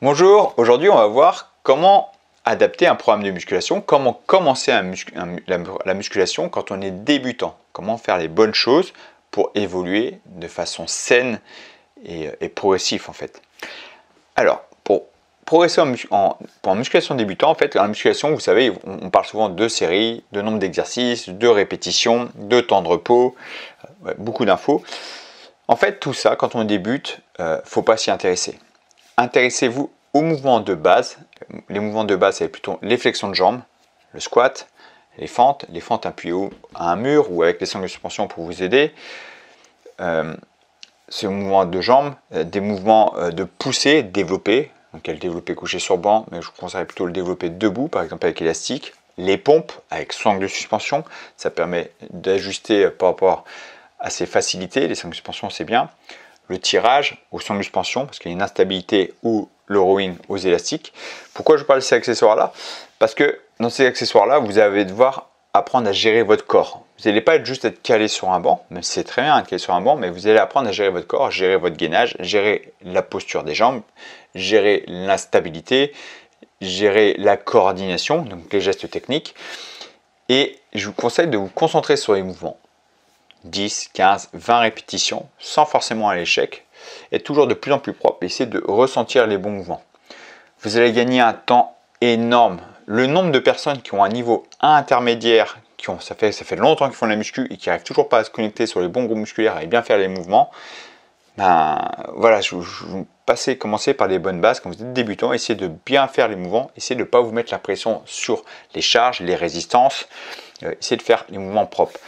Bonjour, aujourd'hui on va voir comment adapter un programme de musculation, comment commencer la, musculation quand on est débutant, comment faire les bonnes choses pour évoluer de façon saine et, progressif euh, progressive en fait. Alors, pour progresser en, pour musculation débutant, en fait, la musculation, vous savez, on, parle souvent de séries, de nombre d'exercices, de répétitions, de temps de repos, euh, beaucoup d'infos. En fait, tout ça, quand on débute, euh, faut pas s'y intéresser Intéressez-vous aux mouvements de base. Les mouvements de base, c'est plutôt les flexions de jambes, le squat, les fentes, les fentes appuyées à un mur ou avec les sangles de suspension pour vous aider. Euh, ces mouvements mouvement de jambes, euh, des mouvements euh, de poussée, développés, donc il y le développé couché sur banc, mais je vous conseille plutôt le développer debout, par exemple avec élastique. Les pompes avec sangles de suspension, ça permet d'ajuster par rapport à ces facilités. Les sangles de suspension, c'est bien le tirage ou son suspension, parce qu'il y a une instabilité ou le rowing aux élastiques. Pourquoi je parle de ces accessoires-là Parce que dans ces accessoires-là, vous allez devoir apprendre à gérer votre corps. Vous n'allez pas être juste être calé sur un banc, même c'est très bien être hein, calé sur un banc, mais vous allez apprendre à gérer votre corps, gérer votre gainage, gérer la posture des jambes, gérer l'instabilité, gérer la coordination, donc les gestes techniques. Et je vous conseille de vous concentrer sur les mouvements. 10, 15, 20 répétitions sans forcément à l'échec, et toujours de plus en plus propre. essayer de ressentir les bons mouvements. Vous allez gagner un temps énorme. Le nombre de personnes qui ont un niveau intermédiaire, qui ont, ça, fait, ça fait longtemps qu'ils font la muscu et qui n'arrivent toujours pas à se connecter sur les bons groupes musculaires et bien faire les mouvements, ben voilà, je, passez, commencez par les bonnes bases. Quand vous êtes débutant, essayez de bien faire les mouvements, essayez de ne pas vous mettre la pression sur les charges, les résistances, euh, essayez de faire les mouvements propres.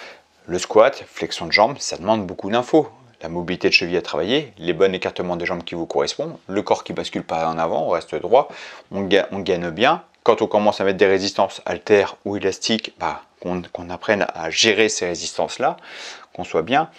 Le squat, flexion de jambes, ça demande beaucoup d'infos. La mobilité de cheville à travailler, les bons écartements des jambes qui vous correspondent, le corps qui bascule pas en avant, on reste droit, on, gagne, bien. Quand on commence à mettre des résistances haltères ou élastiques, bah, qu'on apprenne à gérer ces résistances-là, qu'on soit bien.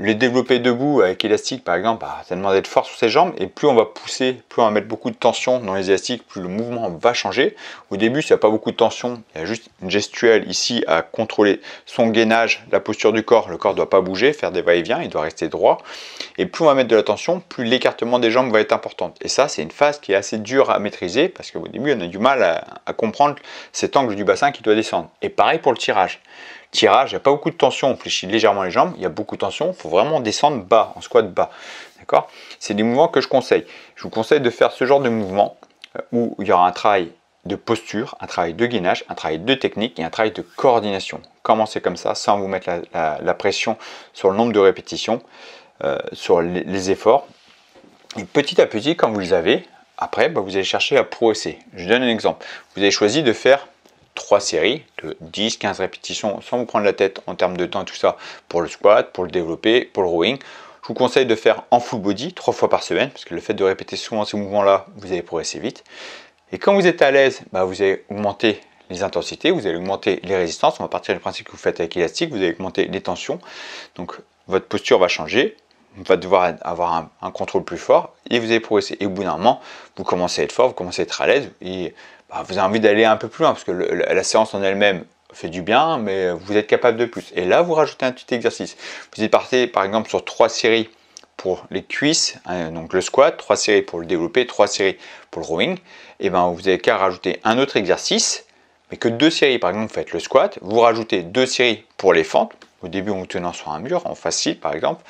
Les développer debout avec élastique, par exemple, bah, ça demande d'être fort sur ses jambes. Et plus on va pousser, plus on va mettre beaucoup de tension dans les élastiques, plus le mouvement va changer. Au début, s'il n'y a pas beaucoup de tension, il y a juste une gestuelle ici à contrôler son gainage, la posture du corps. Le corps ne doit pas bouger, faire des va-et-vient, il doit rester droit. Et plus on va mettre de la tension, plus l'écartement des jambes va être important. Et ça, c'est une phase qui est assez dure à maîtriser parce qu'au début, on a du mal à comprendre cet angle du bassin qui doit descendre. Et pareil pour le tirage. Tirage, il n'y a pas beaucoup de tension, on fléchit légèrement les jambes, il y a beaucoup de tension, il faut vraiment descendre bas, en squat bas. D'accord C'est des mouvements que je conseille. Je vous conseille de faire ce genre de mouvement euh, où il y aura un travail de posture, un travail de gainage, un travail de technique et un travail de coordination. Commencez comme ça sans vous mettre la, pression sur le nombre de répétitions, euh, sur les, efforts. petit à petit, quand vous les avez, après, bah, vous allez chercher à progresser. Je donne un exemple. Vous avez choisi de faire trois séries de 10-15 répétitions sans vous prendre la tête en termes de temps tout ça pour le squat, pour le développer, pour le rowing. Je vous conseille de faire en full body trois fois par semaine parce que le fait de répéter souvent ces mouvements-là, vous allez progresser vite. Et quand vous êtes à l'aise, bah, vous allez augmenter les intensités, vous allez augmenter les résistances. On va partir du principe que vous faites avec élastique, vous allez augmenter les tensions. Donc votre posture va changer, va devoir avoir un, contrôle plus fort et vous allez progresser. Et au bout d'un moment, vous commencez à être fort, vous commencez à être à l'aise et bah, vous avez envie d'aller un peu plus loin parce que la, séance en elle-même fait du bien, mais vous êtes capable de plus. Et là, vous rajoutez un petit exercice. Vous êtes parti par exemple sur trois séries pour les cuisses, hein, donc le squat, trois séries pour le développer, trois séries pour le rowing. Et ben vous n'avez qu'à rajouter un autre exercice, mais que deux séries. Par exemple, vous faites le squat, vous rajoutez deux séries pour les fentes. Au début, en vous tenant sur un mur, en facile par exemple.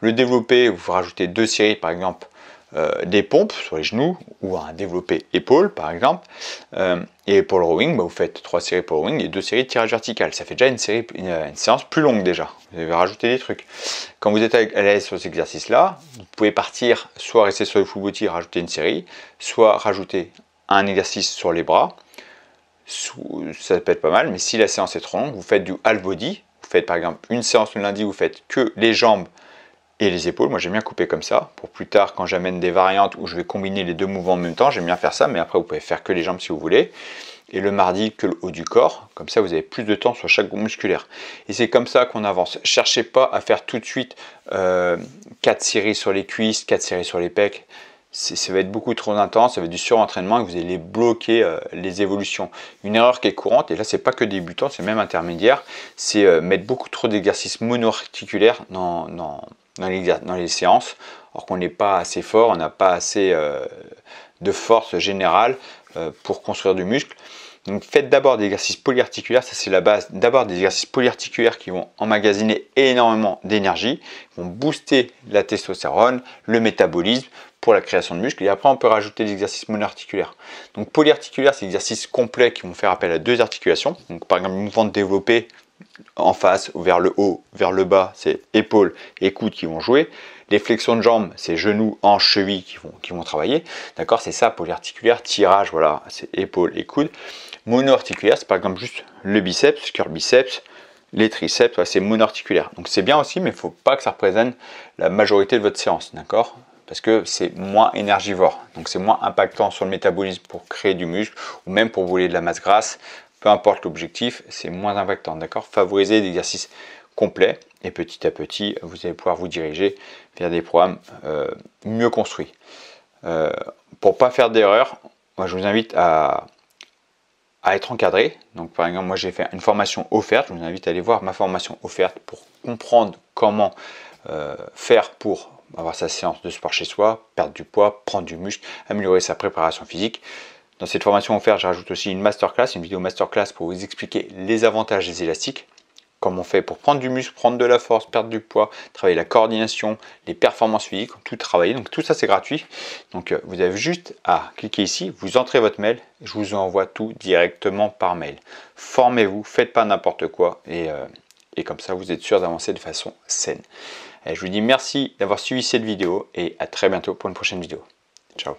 Le développé, vous rajoutez deux séries par exemple euh, des pompes sur les genoux ou un développé épaule par exemple. Euh, et pour le rowing, bah, vous faites trois séries pour rowing et deux séries de tirage vertical. Ça fait déjà une, séance plus longue déjà. Vous avez rajouter des trucs. Quand vous êtes à l'aise sur cet exercice-là, vous pouvez partir soit rester sur le full body, rajouter une série, soit rajouter un exercice sur les bras. Ça peut être pas mal, mais si la séance est trop longue, vous faites du half body. Vous faites par exemple une séance le lundi, vous faites que les jambes, et les épaules, moi j'aime bien couper comme ça. Pour plus tard, quand j'amène des variantes où je vais combiner les deux mouvements en même temps, j'aime bien faire ça, mais après vous pouvez faire que les jambes si vous voulez. Et le mardi, que le haut du corps. Comme ça, vous avez plus de temps sur chaque groupe musculaire. Et c'est comme ça qu'on avance. Cherchez pas à faire tout de suite euh, 4 séries sur les cuisses, 4 séries sur les pecs ça va être beaucoup trop intense, ça va être du surentraînement et vous allez bloquer euh, les évolutions. Une erreur qui est courante, et là c'est pas que débutant, c'est même intermédiaire, c'est euh, mettre beaucoup trop d'exercices monoarticulaires non dans, dans les, séances, alors qu'on n'est pas assez fort, on n'a pas assez euh, de force générale euh, pour construire du muscle. Donc faites d'abord des exercices polyarticulaires, ça c'est la base, d'abord des exercices polyarticulaires qui vont emmagasiner énormément d'énergie, vont booster la testostérone, le métabolisme pour la création de muscle et après on peut rajouter des exercices monoarticulaires. Donc polyarticulaires, c'est des exercices complets qui vont faire appel à deux articulations, donc par exemple mouvement de développé en face, vers le haut, vers le bas, c'est épaules et coudes qui vont jouer. Les flexions de jambes, c'est genoux, en chevilles qui vont, qui vont travailler. D'accord C'est ça, polyarticulaire, tirage, voilà, c'est épaules et coudes. Monoarticulaire, c'est par exemple juste le biceps, cœur biceps, les triceps, c'est monoarticulaire. Donc c'est bien aussi, mais il ne faut pas que ça représente la majorité de votre séance, d'accord parce que c'est moins énergivore, donc c'est moins impactant sur le métabolisme pour créer du muscle ou même pour voler de la masse grasse peu importe l'objectif, c'est moins impactant, d'accord Favoriser l'exercice complet et petit à petit, vous allez pouvoir vous diriger vers des programmes euh, mieux construits. Pour euh, pour pas faire d'erreur, moi je vous invite à, à être encadré. Donc par exemple, moi j'ai fait une formation offerte, je vous invite à aller voir ma formation offerte pour comprendre comment euh, faire pour avoir sa séance de sport chez soi, perdre du poids, prendre du muscle, améliorer sa préparation physique. Dans cette formation offerte, je aussi une masterclass, une vidéo masterclass pour vous expliquer les avantages des élastiques, comment on fait pour prendre du muscle, prendre de la force, perdre du poids, travailler la coordination, les performances physiques, tout travailler. Donc tout ça c'est gratuit. Donc euh, vous avez juste à cliquer ici, vous entrez votre mail, je vous envoie tout directement par mail. Formez-vous, faites pas n'importe quoi et, euh, comme ça vous êtes sûr d'avancer de façon saine. je vous dis merci d'avoir suivi cette vidéo et à très bientôt pour une prochaine vidéo. Ciao